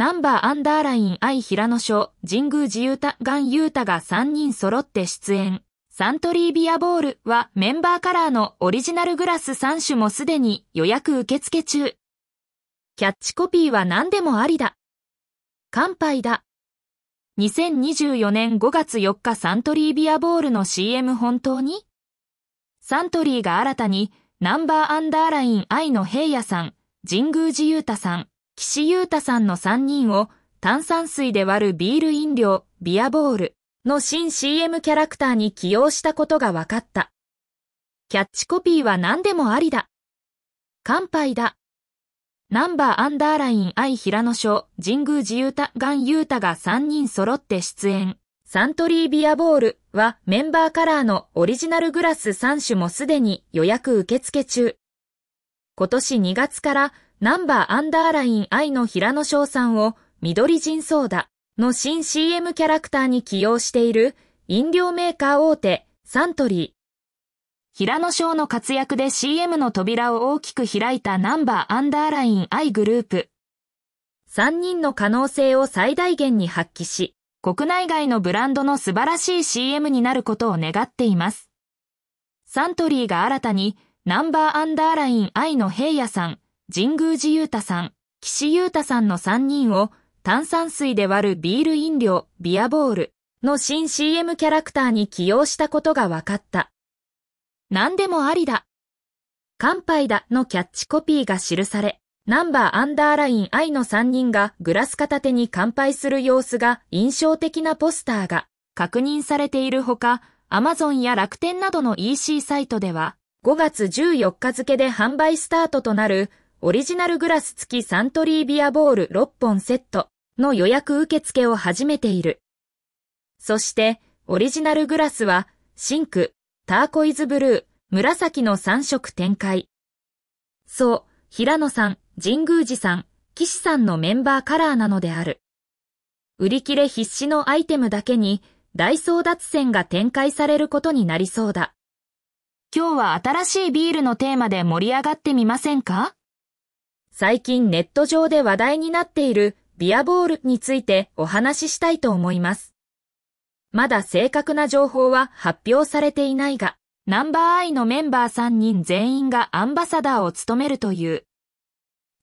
ナンバーアンダーライン愛平野賞、神宮寺ゆうた、ガンゆうたが3人揃って出演。サントリービアボールはメンバーカラーのオリジナルグラス3種もすでに予約受付中。キャッチコピーは何でもありだ。乾杯だ。2024年5月4日サントリービアボールの CM 本当にサントリーが新たにナンバーアンダーライン愛の平野さん、神宮寺ゆうたさん、岸優太さんの3人を炭酸水で割るビール飲料、ビアボールの新 CM キャラクターに起用したことが分かった。キャッチコピーは何でもありだ。乾杯だ。ナンバーアンダーライン愛平野賞、神宮寺優太、ガン優太が3人揃って出演。サントリービアボールはメンバーカラーのオリジナルグラス3種もすでに予約受付中。今年2月からナンバーアンダーライン I の平野翔さんを緑人ソーダの新 CM キャラクターに起用している飲料メーカー大手サントリー。平野翔の活躍で CM の扉を大きく開いたナンバーアンダーライン I グループ。3人の可能性を最大限に発揮し、国内外のブランドの素晴らしい CM になることを願っています。サントリーが新たにナンバーアンダーライン I の平野さん、神宮寺裕太さん、岸優太さんの3人を炭酸水で割るビール飲料、ビアボールの新 CM キャラクターに起用したことが分かった。何でもありだ。乾杯だのキャッチコピーが記され、ナンバーアンダーライン I の3人がグラス片手に乾杯する様子が印象的なポスターが確認されているほか、Amazon や楽天などの EC サイトでは、5月14日付で販売スタートとなるオリジナルグラス付きサントリービアボール6本セットの予約受付を始めている。そして、オリジナルグラスは、シンク、ターコイズブルー、紫の3色展開。そう、平野さん、神宮寺さん、岸さんのメンバーカラーなのである。売り切れ必至のアイテムだけに、大争奪戦が展開されることになりそうだ。今日は新しいビールのテーマで盛り上がってみませんか最近ネット上で話題になっているビアボールについてお話ししたいと思います。まだ正確な情報は発表されていないが、ナンバーアイのメンバー3人全員がアンバサダーを務めるという。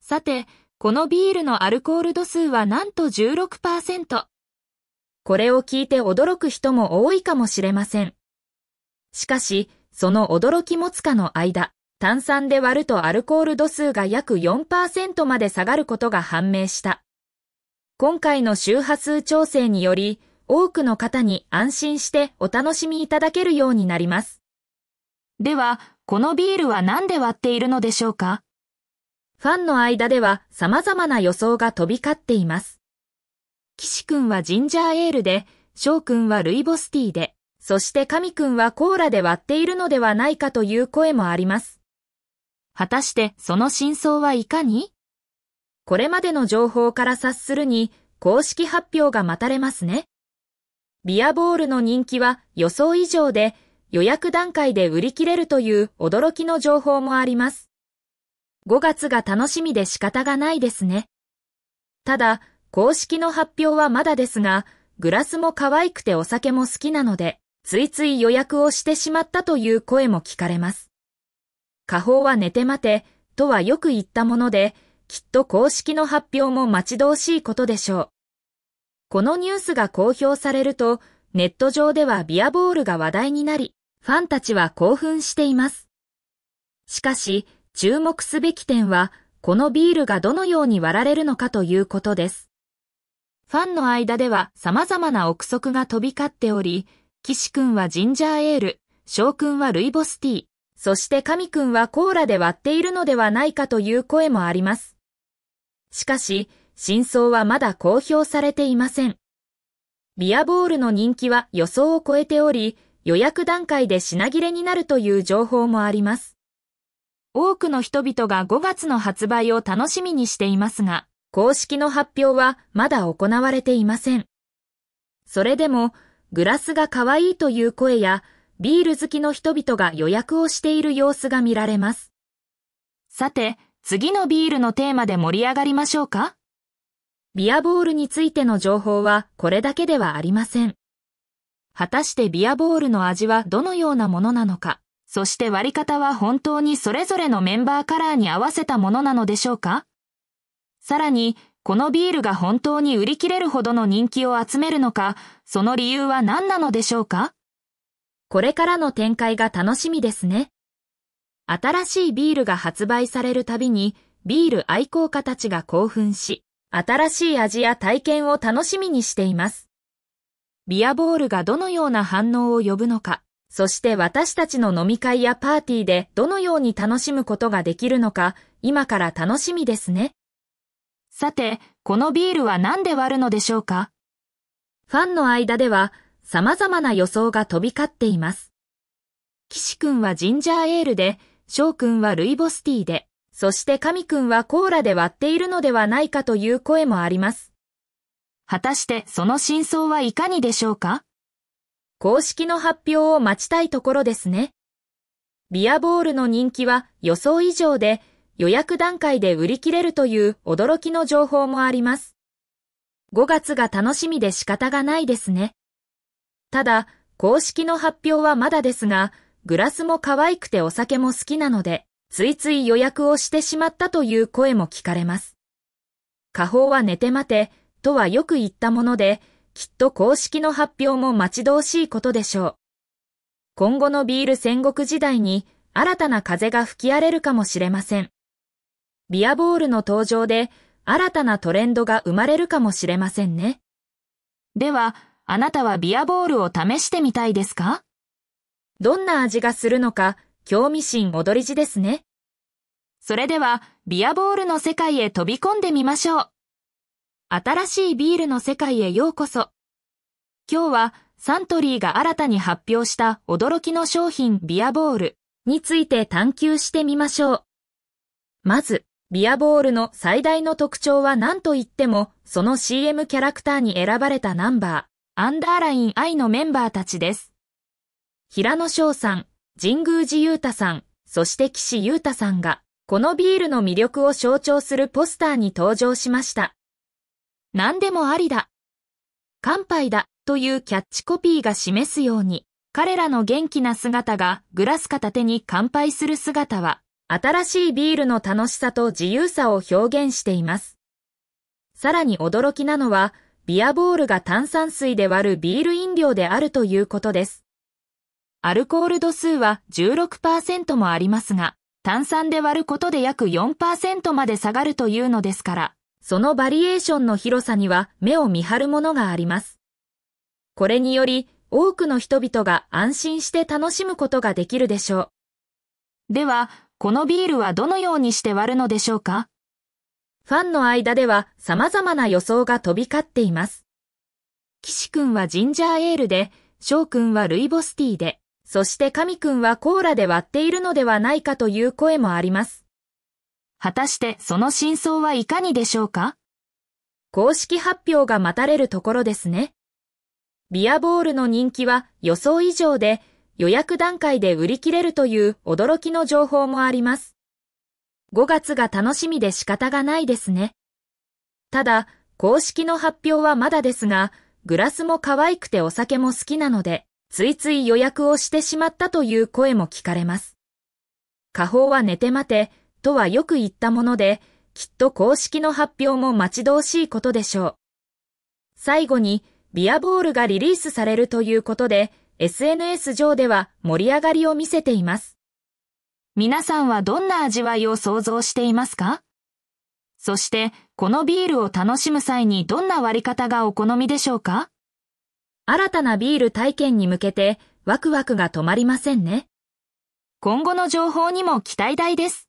さて、このビールのアルコール度数はなんと16%。これを聞いて驚く人も多いかもしれません。しかし、その驚きもつかの間、炭酸で割るとアルコール度数が約4%まで下がることが判明した。今回の周波数調整により、多くの方に安心してお楽しみいただけるようになります。では、このビールは何で割っているのでしょうかファンの間では様々な予想が飛び交っています。岸くんはジンジャーエールで、翔くんはルイボスティーで、そして神くんはコーラで割っているのではないかという声もあります。果たしてその真相はいかにこれまでの情報から察するに、公式発表が待たれますね。ビアボールの人気は予想以上で、予約段階で売り切れるという驚きの情報もあります。5月が楽しみで仕方がないですね。ただ、公式の発表はまだですが、グラスも可愛くてお酒も好きなので、ついつい予約をしてしまったという声も聞かれます。下方は寝て待て、とはよく言ったもので、きっと公式の発表も待ち遠しいことでしょう。このニュースが公表されると、ネット上ではビアボールが話題になり、ファンたちは興奮しています。しかし、注目すべき点は、このビールがどのように割られるのかということです。ファンの間では様々な憶測が飛び交っており、岸君はジンジャーエール、翔君はルイボスティー、そして神くんはコーラで割っているのではないかという声もあります。しかし、真相はまだ公表されていません。ビアボールの人気は予想を超えており、予約段階で品切れになるという情報もあります。多くの人々が5月の発売を楽しみにしていますが、公式の発表はまだ行われていません。それでも、グラスが可愛いという声や、ビール好きの人々が予約をしている様子が見られます。さて、次のビールのテーマで盛り上がりましょうかビアボールについての情報はこれだけではありません。果たしてビアボールの味はどのようなものなのか、そして割り方は本当にそれぞれのメンバーカラーに合わせたものなのでしょうかさらに、このビールが本当に売り切れるほどの人気を集めるのか、その理由は何なのでしょうかこれからの展開が楽しみですね。新しいビールが発売されるたびに、ビール愛好家たちが興奮し、新しい味や体験を楽しみにしています。ビアボールがどのような反応を呼ぶのか、そして私たちの飲み会やパーティーでどのように楽しむことができるのか、今から楽しみですね。さて、このビールは何で割るのでしょうかファンの間では、様々な予想が飛び交っています。岸くんはジンジャーエールで、翔君はルイボスティーで、そして神くんはコーラで割っているのではないかという声もあります。果たしてその真相はいかにでしょうか公式の発表を待ちたいところですね。ビアボールの人気は予想以上で予約段階で売り切れるという驚きの情報もあります。5月が楽しみで仕方がないですね。ただ、公式の発表はまだですが、グラスも可愛くてお酒も好きなので、ついつい予約をしてしまったという声も聞かれます。下方は寝て待て、とはよく言ったもので、きっと公式の発表も待ち遠しいことでしょう。今後のビール戦国時代に新たな風が吹き荒れるかもしれません。ビアボールの登場で新たなトレンドが生まれるかもしれませんね。では、あなたはビアボールを試してみたいですかどんな味がするのか興味深踊り地ですね。それではビアボールの世界へ飛び込んでみましょう。新しいビールの世界へようこそ。今日はサントリーが新たに発表した驚きの商品ビアボールについて探求してみましょう。まず、ビアボールの最大の特徴は何と言っても、その CM キャラクターに選ばれたナンバー。アンダーライン I のメンバーたちです。平野翔さん、神宮寺裕太さん、そして岸優太さんが、このビールの魅力を象徴するポスターに登場しました。何でもありだ。乾杯だというキャッチコピーが示すように、彼らの元気な姿がグラス片手に乾杯する姿は、新しいビールの楽しさと自由さを表現しています。さらに驚きなのは、ビアボールが炭酸水で割るビール飲料であるということです。アルコール度数は16%もありますが、炭酸で割ることで約4%まで下がるというのですから、そのバリエーションの広さには目を見張るものがあります。これにより、多くの人々が安心して楽しむことができるでしょう。では、このビールはどのようにして割るのでしょうかファンの間では様々な予想が飛び交っています。岸くんはジンジャーエールで、翔君はルイボスティーで、そして神くんはコーラで割っているのではないかという声もあります。果たしてその真相はいかにでしょうか公式発表が待たれるところですね。ビアボールの人気は予想以上で、予約段階で売り切れるという驚きの情報もあります。5月が楽しみで仕方がないですね。ただ、公式の発表はまだですが、グラスも可愛くてお酒も好きなので、ついつい予約をしてしまったという声も聞かれます。下方は寝て待て、とはよく言ったもので、きっと公式の発表も待ち遠しいことでしょう。最後に、ビアボールがリリースされるということで、SNS 上では盛り上がりを見せています。皆さんはどんな味わいを想像していますかそして、このビールを楽しむ際にどんな割り方がお好みでしょうか新たなビール体験に向けてワクワクが止まりませんね。今後の情報にも期待大です。